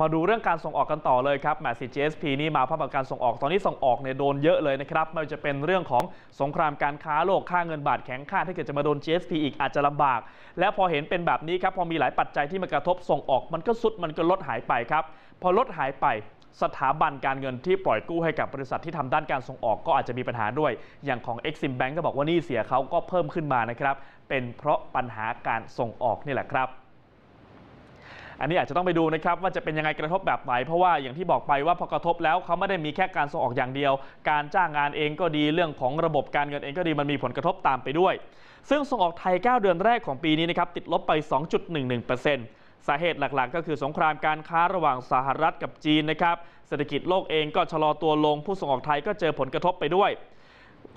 มาดูเรื่องการส่งออกกันต่อเลยครับแมสซี GSP นี่มาภาพการส่งออกตอนนี้ส่งออกเนี่ยโดนเยอะเลยนะครับไม่ว่าจะเป็นเรื่องของสงครามการค้าโลกค่าเงินบาทแข็งค่าถ้าเกิดจะมาโดน GSP อีกอาจจะลำบาก และพอเห็นเป็นแบบนี้ครับพอมีหลายปัจจัยที่มากระทบส่งออกมันก็สุดมันก็ลดหายไปครับพอลดหายไปสถาบันการเงินที่ปล่อยกู้ให้กับบริษัทที่ทำด้านการส่งออกก็อาจจะมีปัญหาด้วย อย่างของ Exim Bank ก็บอกว่านี่เสียเขาก็เพิ่มขึ้นมานะครับเป็นเพราะปัญหาการส่งออกนี่แหละครับอันนี้อาจจะต้องไปดูนะครับว่าจะเป็นยังไงกระทบแบบไหนเพราะว่าอย่างที่บอกไปว่าพอกระทบแล้วเขาไม่ได้มีแค่การส่งออกอย่างเดียว การจ้างงานเองก็ดีเรื่องของระบบการเงินเองก็ดีมันมีผลกระทบตามไปด้วย ซึ่งส่งออกไทย 9 เดือนแรกของปีนี้นะครับติดลบไป 2.11%สาเหตุหลักๆก็คือสงครามการค้าระหว่างสหรัฐกับจีนนะครับเศรษฐกิจโลกเองก็ชะลอตัวลง ผู้ส่งออกไทยก็เจอผลกระทบไปด้วย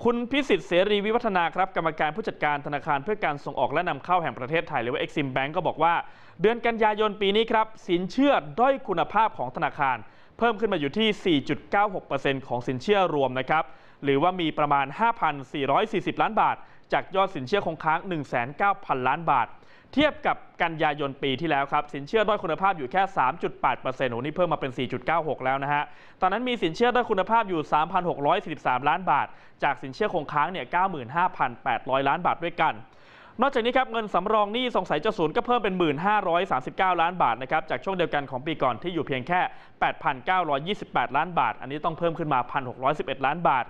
คุณพิสิทธิ์เสรีวิวัฒนาครับกรรมการผู้จัดการธนาคารเพื่อการส่งออกและนำเข้าแห่งประเทศไทยหรือว่าซิมแบงก์ก็บอกว่า เดือนกันยายนปีนี้ครับสินเชื่อด้อยคุณภาพของธนาคาร เพิ่มขึ้นมาอยู่ที่ 4.96%ของสินเชื่อรวมนะครับ หรือว่ามีประมาณ 5,440 ล้านบาท จากยอดสินเชื่อคงค้าง 1,900 0 ล้านบาทเทียบกับกันยายนปีที่แล้วครับ สินเชื่อด้อยคุณภาพอยู่แค่ 3.8%โอ้นี่เพิ่มมาเป็น 4.96 แล้วนะฮะ ตอนนั้นมีสินเชื่อด้อยคุณภาพอยู่ 3,643 ล้านบาท จากสินเชื่อคงค้างเนี่ย 95,800 ล้านบาทด้วยกันนอกจากนี้ครับเงินสำรองหนี้สงสัยจะสูญก็เพิ่มเป็น1,539 ล้านบาทนะครับจากช่วงเดียวกันของปีก่อนที่อยู่เพียงแค่ 8,928 ล้านบาท อันนี้ต้องเพิ่มขึ้นมา 1,611 ล้านบาท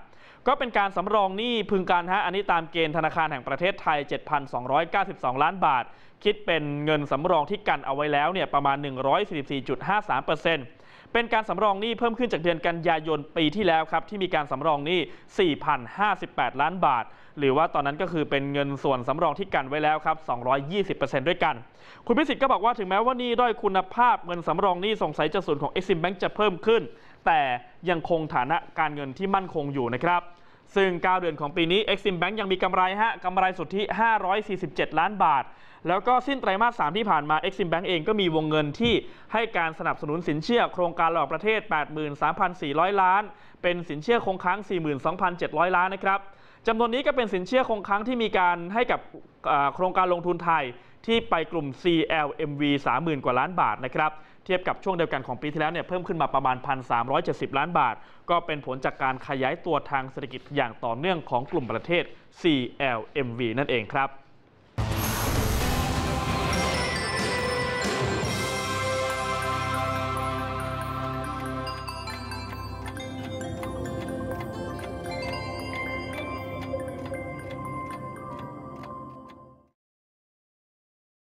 ก็เป็นการสำรองหนี้พึงการฮะอันนี้ตามเกณฑ์ธนาคารแห่งประเทศไทย 7,292 ล้านบาท คิดเป็นเงินสำรองที่กันเอาไว้แล้วเนี่ยประมาณ144.53%เปอร์เซ็นต์เป็นการสำรองหนี้เพิ่มขึ้นจากเดือนกันยายนปีที่แล้วครับ ที่มีการสำรองหนี้4,058 ล้านบาท หรือว่าตอนนั้นก็คือเป็นเงินส่วนสำรองที่กันไว้แล้วครับ 220%ด้วยกัน คุณพิสิทธิ์ก็บอกว่าถึงแม้ว่านี่ด้อยคุณภาพเงินสำรองหนี้สงสัยจะส่วนของ Exim Bank จะเพิ่มขึ้น แต่ยังคงฐานะการเงินที่มั่นคงอยู่นะครับซึ่ง 9 เดือนของปีนี้ Exim Bank ยังมีกำไรฮะกำไรสุทธิ 547 ล้านบาท แล้วก็สิ้นไตรมาส3ที่ผ่านมา Exim Bank เองก็มีวงเงินที่ให้การสนับสนุนสินเชื่อโครงการหลอกประเทศ 83,400 ล้าน เป็นสินเชื่อคงค้าง 42,700 ล้านนะครับ จำนวนนี้ก็เป็นสินเชื่อคงค้างที่มีการให้กับโครงการลงทุนไทยที่ไปกลุ่ม CLMV 30,000กว่าล้านบาทนะครับเทียบกับช่วงเดียวกันของปีที่แล้วเนี่ยเพิ่มขึ้นมาประมาณ 1,370 ล้านบาท ก็เป็นผลจากการขยายตัวทางเศรษฐกิจอย่างต่อเนื่องของกลุ่มประเทศ CLMV นั่นเองครับ